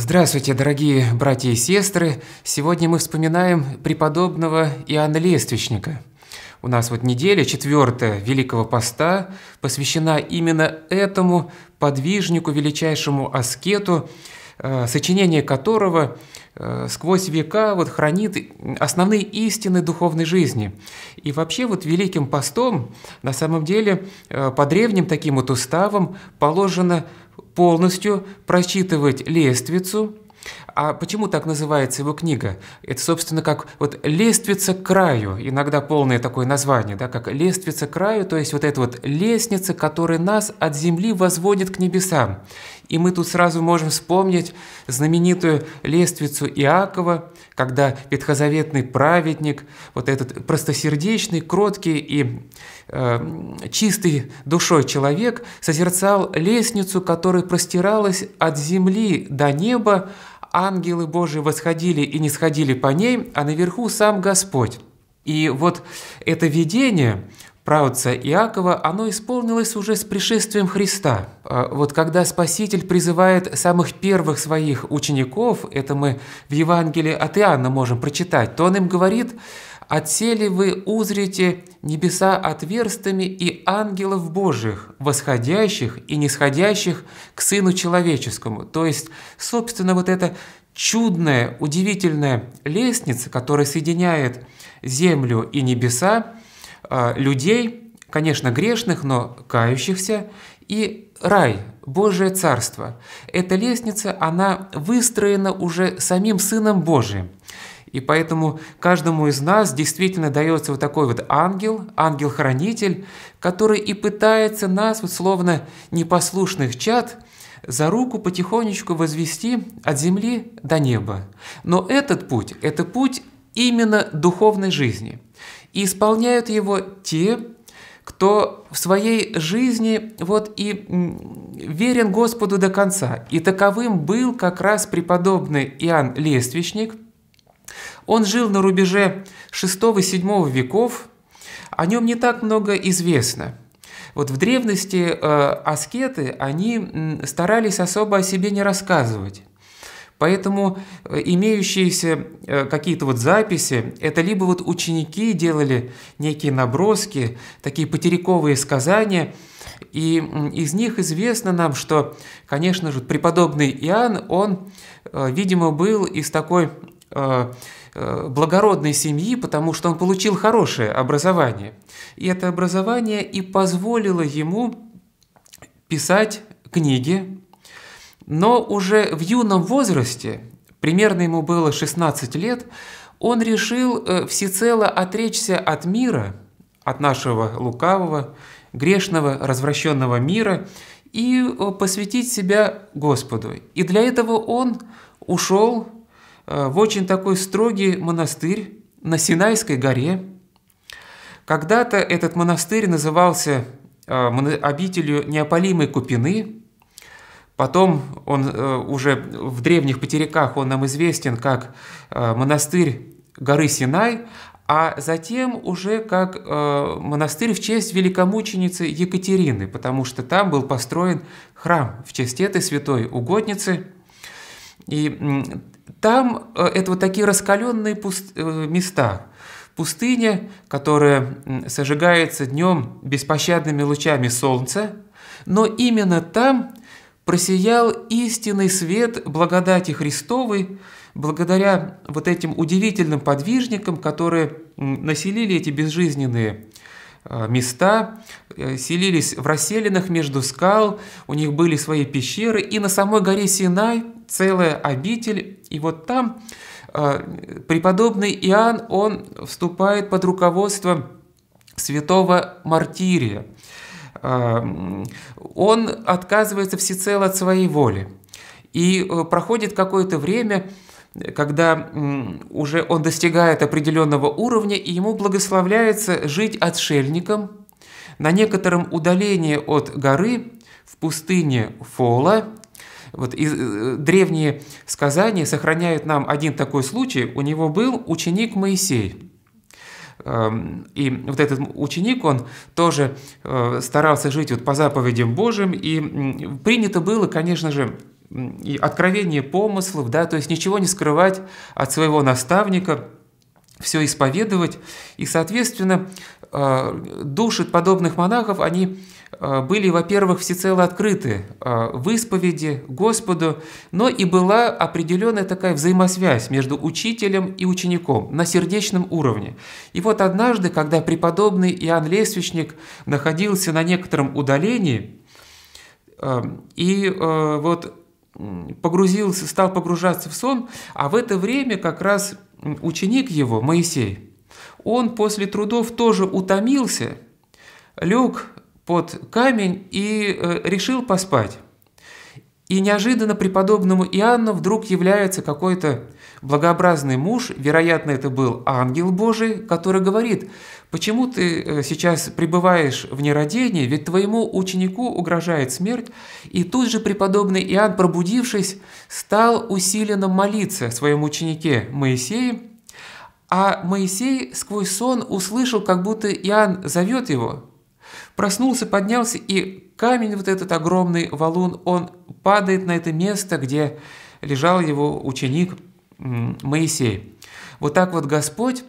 Здравствуйте, дорогие братья и сестры! Сегодня мы вспоминаем преподобного Иоанна Лествичника. У нас вот неделя, четвертая Великого Поста, посвящена именно этому подвижнику, величайшему аскету, э, сочинение которого э, сквозь века вот хранит основные истины духовной жизни. И вообще вот Великим Постом на самом деле э, по древним таким вот уставам положено полностью прочитывать лестницу. А почему так называется его книга? Это, собственно, как вот лестница к краю», иногда полное такое название, да, как лестница к краю», то есть вот эта вот лестница, которая нас от земли возводит к небесам. И мы тут сразу можем вспомнить знаменитую лестницу Иакова, когда ветхозаветный праведник, вот этот простосердечный, кроткий и э, чистый душой человек созерцал лестницу, которая простиралась от земли до неба, ангелы Божии восходили и не сходили по ней, а наверху сам Господь. И вот это видение правца Иакова, оно исполнилось уже с пришествием Христа. А вот когда Спаситель призывает самых первых своих учеников, это мы в Евангелии от Иоанна можем прочитать, то он им говорит, отсели вы узрите небеса отверстыми и ангелов Божьих, восходящих и нисходящих к Сыну Человеческому». То есть, собственно, вот эта чудная, удивительная лестница, которая соединяет землю и небеса, э, людей, конечно, грешных, но кающихся, и рай, Божие Царство. Эта лестница, она выстроена уже самим Сыном Божиим. И поэтому каждому из нас действительно дается вот такой вот ангел, ангел-хранитель, который и пытается нас, вот словно непослушных чад, за руку потихонечку возвести от земли до неба. Но этот путь – это путь именно духовной жизни. И исполняют его те, кто в своей жизни вот и верен Господу до конца. И таковым был как раз преподобный Иоанн Лествичник – он жил на рубеже VI-VII веков, о нем не так много известно. Вот в древности э, аскеты, они старались особо о себе не рассказывать. Поэтому э, имеющиеся э, какие-то вот записи, это либо вот ученики делали некие наброски, такие потеряковые сказания, и из них известно нам, что, конечно же, преподобный Иоанн, он, видимо, был из такой Э, э, благородной семьи, потому что он получил хорошее образование. И это образование и позволило ему писать книги, но уже в юном возрасте, примерно ему было 16 лет, он решил э, всецело отречься от мира, от нашего лукавого, грешного, развращенного мира и посвятить себя Господу. И для этого он ушел Э, в очень такой строгий монастырь на Синайской горе. Когда-то этот монастырь назывался э, обителью неопалимой Купины, потом он э, уже в древних потеряках он нам известен как монастырь горы Синай, а затем уже как монастырь в честь великомученицы Екатерины, потому что там был построен храм в честь этой святой угодницы – и там э, это вот такие раскаленные пуст... Э, места. Пустыня, которая сожигается днем беспощадными лучами солнца, но именно там просиял истинный свет благодати Христовой, благодаря вот этим удивительным подвижникам, которые населили эти безжизненные Э, места, э, селились в расселенных между скал, у них были свои пещеры, и на самой горе Синай целая обитель, и вот там э, преподобный Иоанн, он вступает под руководство святого Мартирия. Он отказывается всецело от своей воли. И проходит какое-то время, когда уже он достигает определенного уровня, и ему благословляется жить отшельником на некотором удалении от горы в пустыне Фола. Вот и, э, древние сказания сохраняют нам один такой случай. У него был ученик Моисей. Эм, и вот этот ученик, он тоже э, старался жить вот по заповедям Божьим, и принято было, конечно же, и откровение помыслов, да, то есть ничего не скрывать от своего наставника, все исповедовать. И, соответственно, э, души подобных монахов, они э, были, во-первых, всецело открыты э, в исповеди Господу, но и была определенная такая взаимосвязь между учителем и учеником на сердечном уровне. И вот однажды, когда преподобный Иоанн Лесвичник находился на некотором удалении, и вот погрузился, стал погружаться в сон, а в это время как раз ученик его, Моисей, он после трудов тоже утомился, лег под камень и э, решил поспать. И неожиданно преподобному Иоанну вдруг является какой-то благообразный муж, вероятно, это был ангел Божий, который говорит, «Почему ты э, сейчас пребываешь в нерадении, ведь твоему ученику угрожает смерть?» И тут же преподобный Иоанн, пробудившись, стал усиленно молиться своему ученике Моисею, а Моисей сквозь сон услышал, как будто Иоанн зовет его, проснулся, поднялся и камень, вот этот огромный валун, он падает на это место, где лежал его ученик Моисей. Вот так вот Господь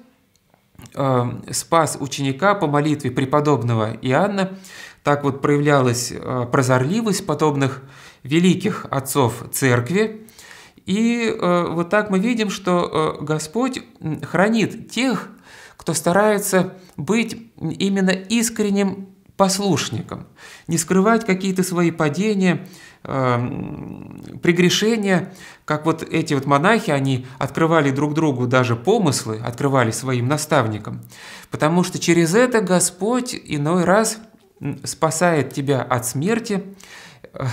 э, спас ученика по молитве преподобного Иоанна, так вот проявлялась э, прозорливость подобных великих отцов церкви. И э, вот так мы видим, что Господь хранит тех, кто старается быть именно искренним послушником, не скрывать какие-то свои падения, э, прегрешения, как вот эти вот монахи, они открывали друг другу даже помыслы, открывали своим наставникам, потому что через это Господь иной раз спасает тебя от смерти, э,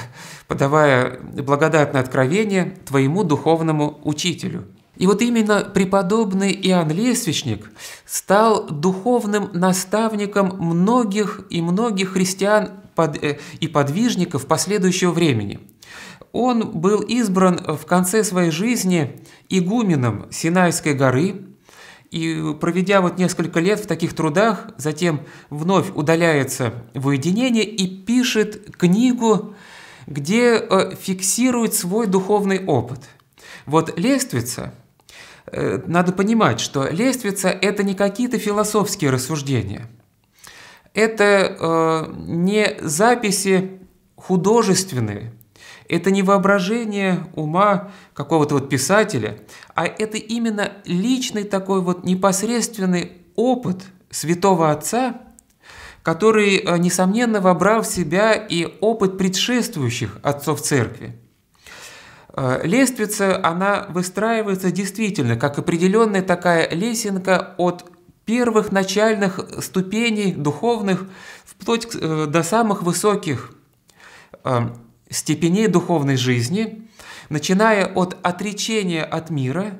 подавая благодатное откровение твоему духовному учителю – и вот именно преподобный Иоанн Лесвичник стал духовным наставником многих и многих христиан э, и подвижников последующего времени. Он был избран в конце своей жизни игуменом Синайской горы, и проведя вот несколько лет в таких трудах, затем вновь удаляется в уединение и пишет книгу, где э, фиксирует свой духовный опыт. Вот Лествица – Э, надо понимать, что лестница – это не какие-то философские рассуждения. Это э, не записи художественные, это не воображение ума какого-то вот писателя, а это именно личный такой вот непосредственный опыт святого отца, который, э, несомненно, вобрал в себя и опыт предшествующих отцов церкви. Э, лестница, она выстраивается действительно как определенная такая лесенка от первых начальных ступеней духовных вплоть э, до самых высоких э, степеней духовной жизни, начиная от отречения от мира,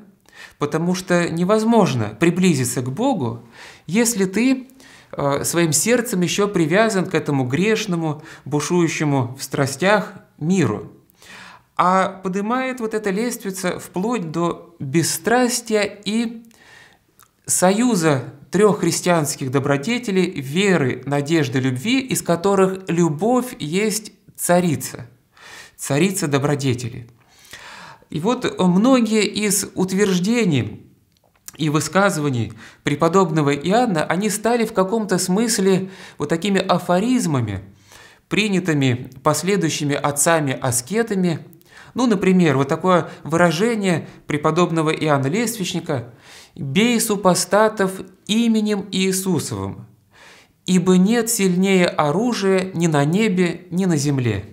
потому что невозможно приблизиться к Богу, если ты своим сердцем еще привязан к этому грешному, бушующему в страстях миру – а поднимает вот эта лестница вплоть до бесстрастия и союза трех христианских добродетелей – веры, надежды, любви, из которых любовь есть царица, царица добродетели. И вот многие из утверждений и высказываний преподобного Иоанна, они стали в каком-то смысле вот такими афоризмами, принятыми последующими отцами-аскетами – ну, например, вот такое выражение преподобного Иоанна Лествичника «бей супостатов именем Иисусовым, ибо нет сильнее оружия ни на небе, ни на земле».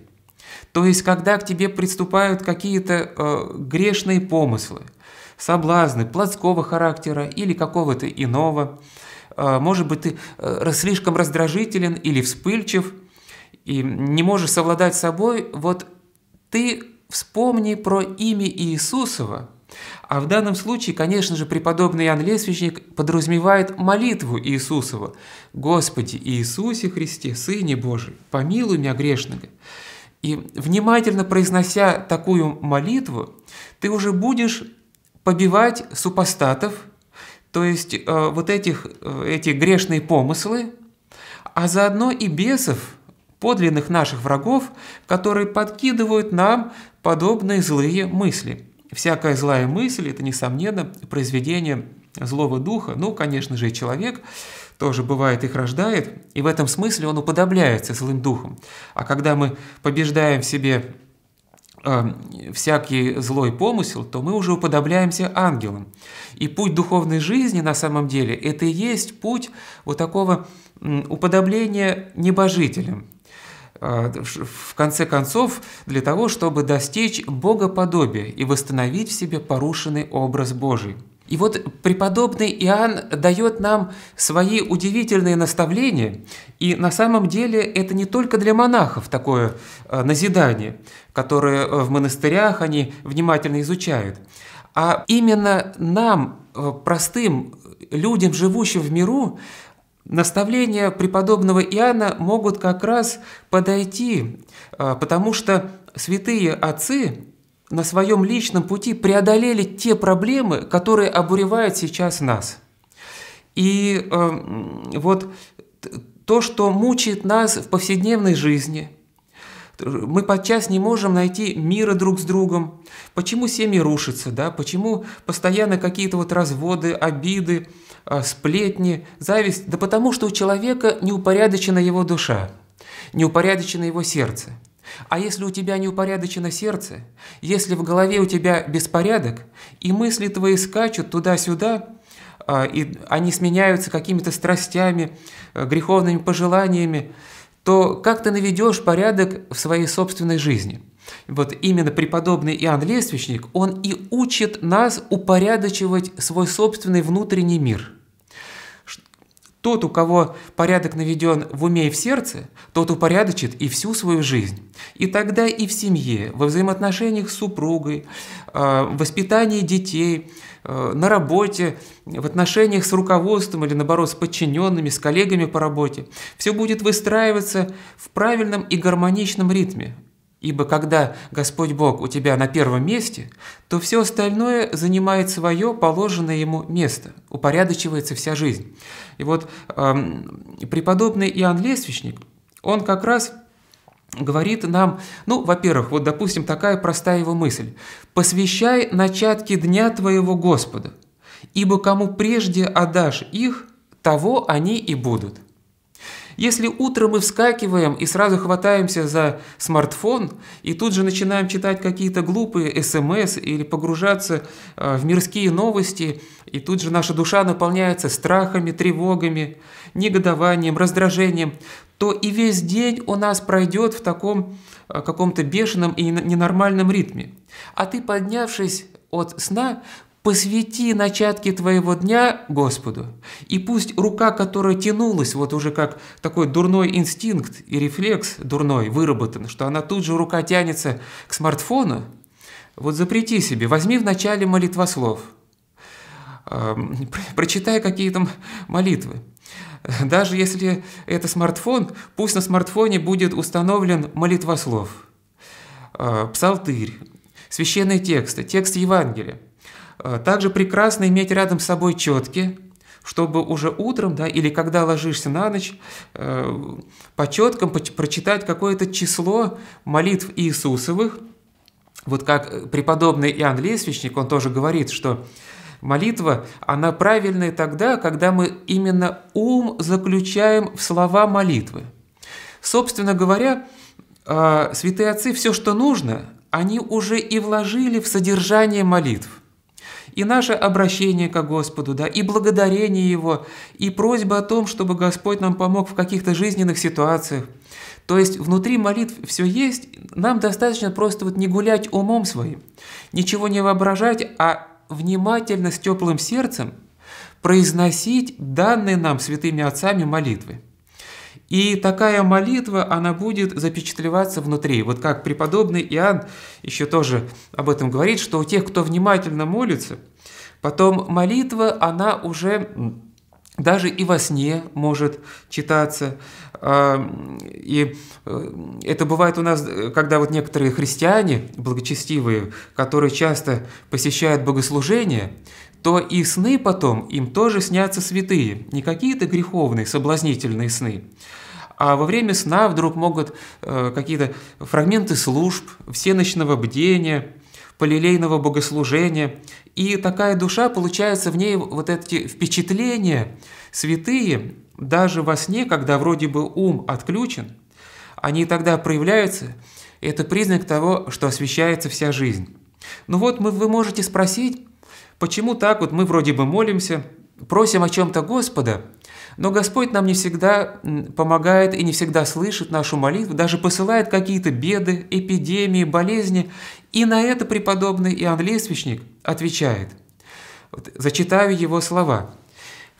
То есть, когда к тебе приступают какие-то э, грешные помыслы, соблазны плотского характера или какого-то иного, э, может быть, ты э, слишком раздражителен или вспыльчив, и не можешь совладать с собой, вот ты Вспомни про имя Иисусова. А в данном случае, конечно же, преподобный Иоанн Лесвичник подразумевает молитву Иисусова. «Господи Иисусе Христе, Сыне Божий, помилуй меня грешного». И внимательно произнося такую молитву, ты уже будешь побивать супостатов, то есть э, вот этих, э, эти грешные помыслы, а заодно и бесов, подлинных наших врагов, которые подкидывают нам подобные злые мысли. Всякая злая мысль – это, несомненно, произведение злого духа, ну, конечно же, и человек тоже бывает их рождает, и в этом смысле он уподобляется злым духом. А когда мы побеждаем в себе эм, всякий злой помысел, то мы уже уподобляемся ангелам. И путь духовной жизни на самом деле это и есть путь вот такого уподобления небожителям, а, в конце концов, для того, чтобы достичь богоподобия и восстановить в себе порушенный образ Божий. И вот преподобный Иоанн дает нам свои удивительные наставления, и на самом деле это не только для монахов такое а, назидание, которое э, в монастырях они внимательно изучают, а именно нам, э, простым людям, живущим в миру, Наставления преподобного Иоанна могут как раз подойти, а, потому что святые отцы на своем личном пути преодолели те проблемы, которые обуревают сейчас нас. И а, вот то, что мучает нас в повседневной жизни – мы подчас не можем найти мира друг с другом. Почему семьи рушатся, да? Почему постоянно какие-то вот разводы, обиды, а, сплетни, зависть, да потому что у человека неупорядочена его душа, неупорядочено его сердце. А если у тебя неупорядочено сердце, если в голове у тебя беспорядок, и мысли твои скачут туда-сюда, а, и они сменяются какими-то страстями, а, греховными пожеланиями, то как ты наведешь порядок в своей собственной жизни – вот именно преподобный Иоанн Лествичник, он и учит нас упорядочивать свой собственный внутренний мир. Тот, у кого порядок наведен в уме и в сердце, тот упорядочит и всю свою жизнь. И тогда и в семье, во взаимоотношениях с супругой, а, в воспитании детей, а, на работе, в отношениях с руководством или, наоборот, с подчиненными, с коллегами по работе, все будет выстраиваться в правильном и гармоничном ритме, Ибо когда Господь Бог у тебя на первом месте, то все остальное занимает свое положенное ему место, упорядочивается вся жизнь. И вот эм, преподобный Иоанн Лесвичник, он как раз говорит нам, ну, во-первых, вот, допустим, такая простая его мысль. «Посвящай начатки дня твоего Господа, ибо кому прежде отдашь их, того они и будут». Если утром мы вскакиваем и сразу хватаемся за смартфон, и тут же начинаем читать какие-то глупые смс или погружаться э, в мирские новости, и тут же наша душа наполняется страхами, тревогами, негодованием, раздражением, то и весь день у нас пройдет в таком э, каком-то бешеном и ненормальном ритме. А ты, поднявшись от сна, Посвяти начатки твоего дня Господу, и пусть рука, которая тянулась, вот уже как такой дурной инстинкт и рефлекс дурной выработан, что она тут же рука тянется к смартфону, вот запрети себе, возьми в начале молитвослов, эм, прочитай какие там молитвы. Даже если это смартфон, пусть на смартфоне будет установлен молитвослов, э, псалтырь, священные тексты, текст Евангелия – Э, также прекрасно иметь рядом с собой четки, чтобы уже утром, да, или когда ложишься на ночь, э, по четкам по, прочитать какое-то число молитв Иисусовых. Вот как э, преподобный Иоанн Лесвичник, он тоже говорит, что молитва, она правильная тогда, когда мы именно ум заключаем в слова молитвы. Собственно говоря, святые отцы все, что нужно, они уже и вложили в содержание молитв – и наше обращение к Господу, да, и благодарение Его, и просьба о том, чтобы Господь нам помог в каких-то жизненных ситуациях. То есть внутри молитв все есть, нам достаточно просто вот не гулять умом своим, ничего не воображать, а внимательно с теплым сердцем произносить данные нам святыми отцами молитвы. И такая молитва, она будет запечатлеваться внутри. Вот как преподобный Иоанн еще тоже об этом говорит, что у тех, кто внимательно молится, потом молитва, она уже даже и во сне может читаться. А, и э, это бывает у нас, э, когда вот некоторые христиане благочестивые, которые часто посещают богослужения, то и сны потом им тоже снятся святые, не какие-то греховные, соблазнительные сны, а во время сна вдруг могут э, какие-то фрагменты служб, всеночного бдения, полилейного богослужения. И такая душа, получается, в ней вот эти впечатления святые, даже во сне, когда вроде бы ум отключен, они тогда проявляются, это признак того, что освещается вся жизнь. Ну вот мы, вы можете спросить, Почему так вот мы вроде бы молимся, просим о чем-то Господа, но Господь нам не всегда помогает и не всегда слышит нашу молитву, даже посылает какие-то беды, эпидемии, болезни. И на это преподобный Иоанн Лесвичник отвечает. Вот, зачитаю его слова.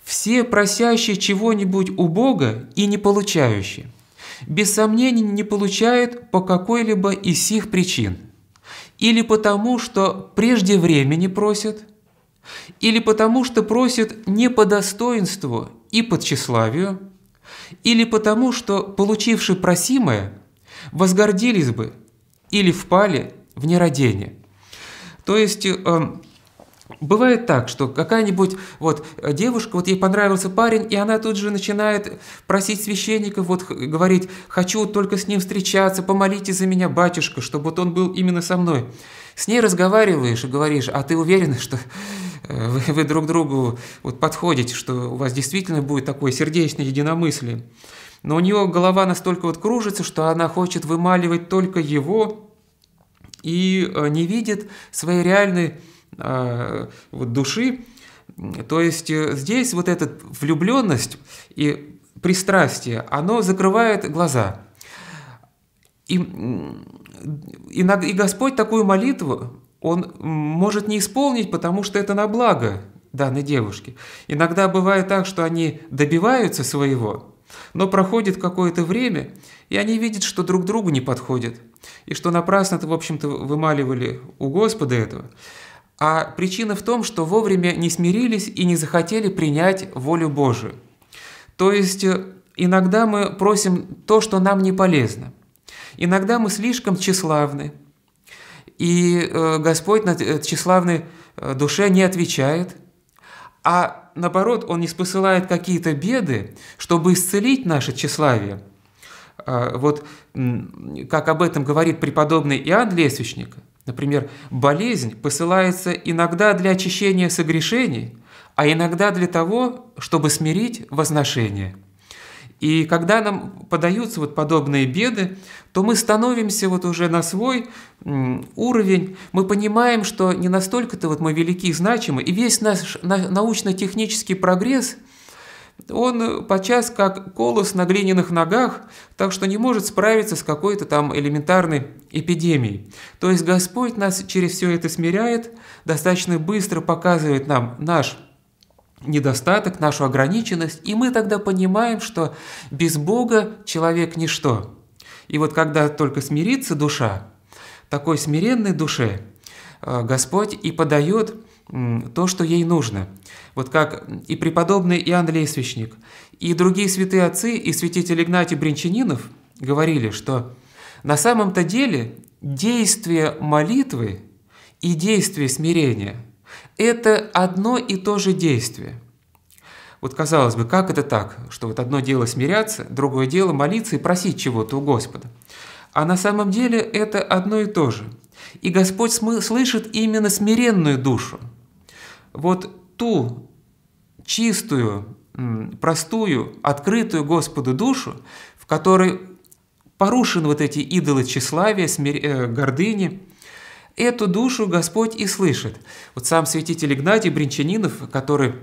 «Все просящие чего-нибудь у Бога и не получающие, без сомнений не получают по какой-либо из сих причин. Или потому, что прежде времени просят – или потому что просит не по достоинству и по тщеславию, или потому что, получивши просимое, возгордились бы или впали в нерадение. То есть, эм, Бывает так, что какая-нибудь вот девушка, вот ей понравился парень, и она тут же начинает просить священников, вот говорить, хочу только с ним встречаться, помолите за меня, батюшка, чтобы вот он был именно со мной. С ней разговариваешь и говоришь, а ты уверена, что вы, вы друг другу вот подходите, что у вас действительно будет такое сердечное единомыслие. Но у нее голова настолько вот кружится, что она хочет вымаливать только его и э, не видит своей реальной э, вот души. То есть э, здесь вот эта влюбленность и пристрастие, оно закрывает глаза. И, и, и Господь такую молитву он может не исполнить, потому что это на благо данной девушки. Иногда бывает так, что они добиваются своего, но проходит какое-то время, и они видят, что друг другу не подходят, и что напрасно-то, в общем-то, вымаливали у Господа этого. А причина в том, что вовремя не смирились и не захотели принять волю Божию. То есть э, иногда мы просим то, что нам не полезно. Иногда мы слишком тщеславны – и э, Господь на э, тщеславной э, душе не отвечает, а наоборот, Он не спосылает какие-то беды, чтобы исцелить наше тщеславие. А, вот как об этом говорит преподобный Иоанн Лесвичник, например, болезнь посылается иногда для очищения согрешений, а иногда для того, чтобы смирить возношение – и когда нам подаются вот подобные беды, то мы становимся вот уже на свой уровень, мы понимаем, что не настолько-то вот мы велики и значимы, и весь наш научно-технический прогресс – он подчас как колос на глиняных ногах, так что не может справиться с какой-то там элементарной эпидемией. То есть Господь нас через все это смиряет, достаточно быстро показывает нам наш недостаток, нашу ограниченность, и мы тогда понимаем, что без Бога человек ничто. И вот когда только смирится душа, такой смиренной душе э, Господь и подает то, что ей нужно. Вот как и преподобный Иоанн Лесвичник, и другие святые отцы, и святитель Игнатий Бринчанинов говорили, что на самом-то деле действие молитвы и действие смирения – это одно и то же действие. Вот казалось бы, как это так, что вот одно дело смиряться, другое дело молиться и просить чего-то у Господа. А на самом деле это одно и то же. И Господь слышит именно смиренную душу. Вот ту чистую, простую, открытую Господу душу, в которой порушены вот эти идолы тщеславия, э, гордыни, Эту душу Господь и слышит. Вот сам святитель Игнатий Бринчанинов, который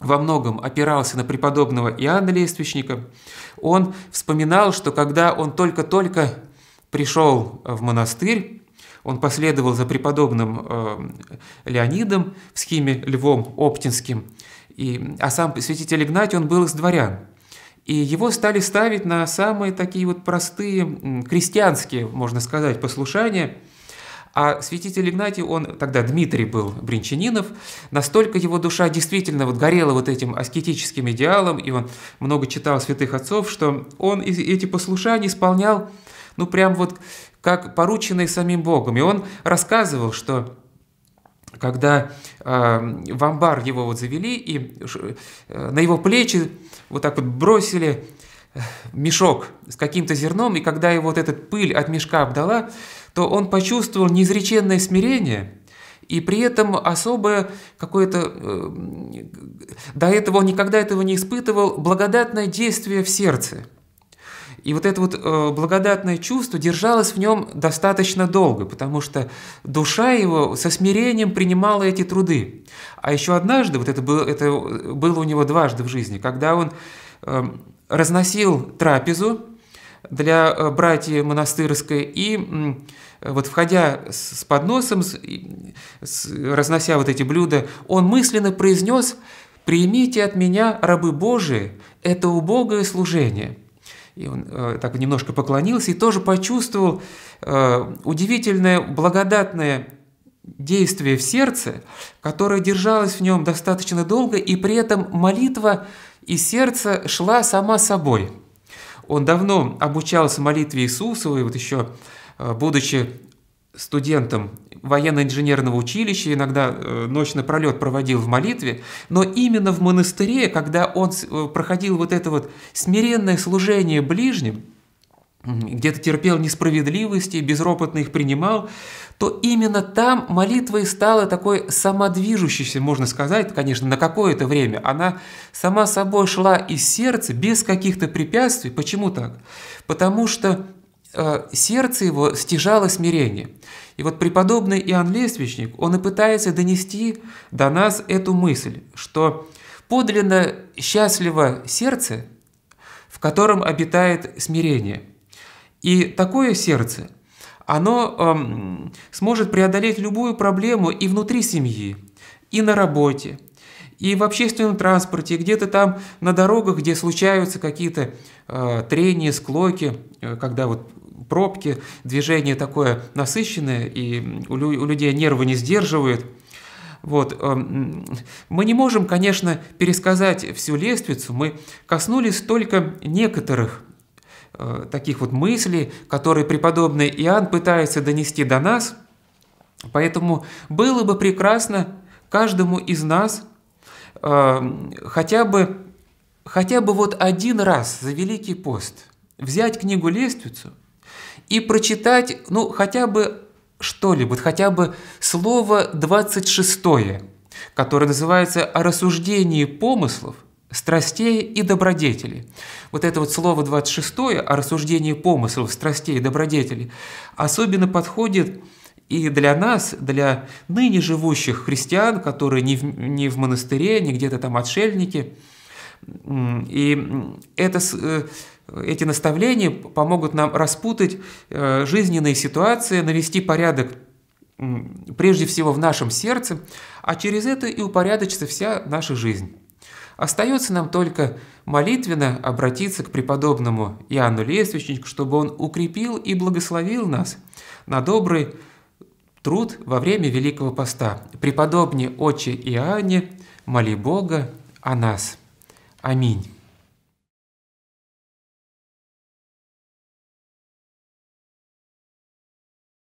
во многом опирался на преподобного Иоанна Лествичника, он вспоминал, что когда он только-только пришел в монастырь, он последовал за преподобным э, Леонидом в схеме Львом Оптинским, и, а сам святитель Игнатий, он был из дворян. И его стали ставить на самые такие вот простые крестьянские, можно сказать, послушания – а святитель Игнатий, он тогда Дмитрий был Бринчанинов, настолько его душа действительно вот горела вот этим аскетическим идеалом, и он много читал святых отцов, что он эти послушания исполнял, ну прям вот как порученные самим Богом. И он рассказывал, что когда э, в амбар его вот завели и э, на его плечи вот так вот бросили мешок с каким-то зерном, и когда его вот эта пыль от мешка обдала, то он почувствовал неизреченное смирение, и при этом особое какое-то... Э, до этого он никогда этого не испытывал, благодатное действие в сердце. И вот это вот э, благодатное чувство держалось в нем достаточно долго, потому что душа его со смирением принимала эти труды. А еще однажды, вот это было, это э, было у него дважды в жизни, когда он эм, разносил трапезу для э, братьев монастырской и вот входя с подносом, разнося вот эти блюда, он мысленно произнес «Примите от меня, рабы Божии, это убогое служение». И он э, так немножко поклонился и тоже почувствовал э, удивительное благодатное действие в сердце, которое держалось в нем достаточно долго, и при этом молитва и сердце шла сама собой. Он давно обучался молитве Иисусовой, вот еще э, будучи студентом военно-инженерного училища, иногда э, ночь напролет проводил в молитве, но именно в монастыре, когда он э, проходил вот это вот смиренное служение ближним, где-то терпел несправедливости, безропотно их принимал, то именно там молитва и стала такой самодвижущейся, можно сказать, конечно, на какое-то время. Она сама собой шла из сердца, без каких-то препятствий. Почему так? Потому что э, сердце его стяжало смирение. И вот преподобный Иоанн Лествичник, он и пытается донести до нас эту мысль, что подлинно счастливо сердце, в котором обитает смирение – и такое сердце, оно эм, сможет преодолеть любую проблему и внутри семьи, и на работе, и в общественном транспорте, где-то там на дорогах, где случаются какие-то э, трения, склоки, э, когда вот пробки, движение такое насыщенное, и у, лю у людей нервы не сдерживают. Вот. Эм, мы не можем, конечно, пересказать всю лестницу, мы коснулись только некоторых Э, таких вот мыслей, которые преподобный Иоанн пытается донести до нас. Поэтому было бы прекрасно каждому из нас э, хотя бы, хотя бы вот один раз за Великий пост взять книгу «Лестницу» и прочитать, ну, хотя бы что-либо, хотя бы слово 26, которое называется «О рассуждении помыслов», страстей и добродетели. Вот это вот слово 26 о рассуждении помыслов, страстей и добродетели особенно подходит и для нас, для ныне живущих христиан, которые не в, не в монастыре, не где-то там отшельники. И это, э, эти наставления помогут нам распутать э, жизненные ситуации, навести порядок прежде всего в нашем сердце, а через это и упорядочится вся наша жизнь. Остается нам только молитвенно обратиться к преподобному Иоанну Лествичнику, чтобы он укрепил и благословил нас на добрый труд во время Великого Поста. Преподобнее Отче Иоанне, моли Бога о нас. Аминь.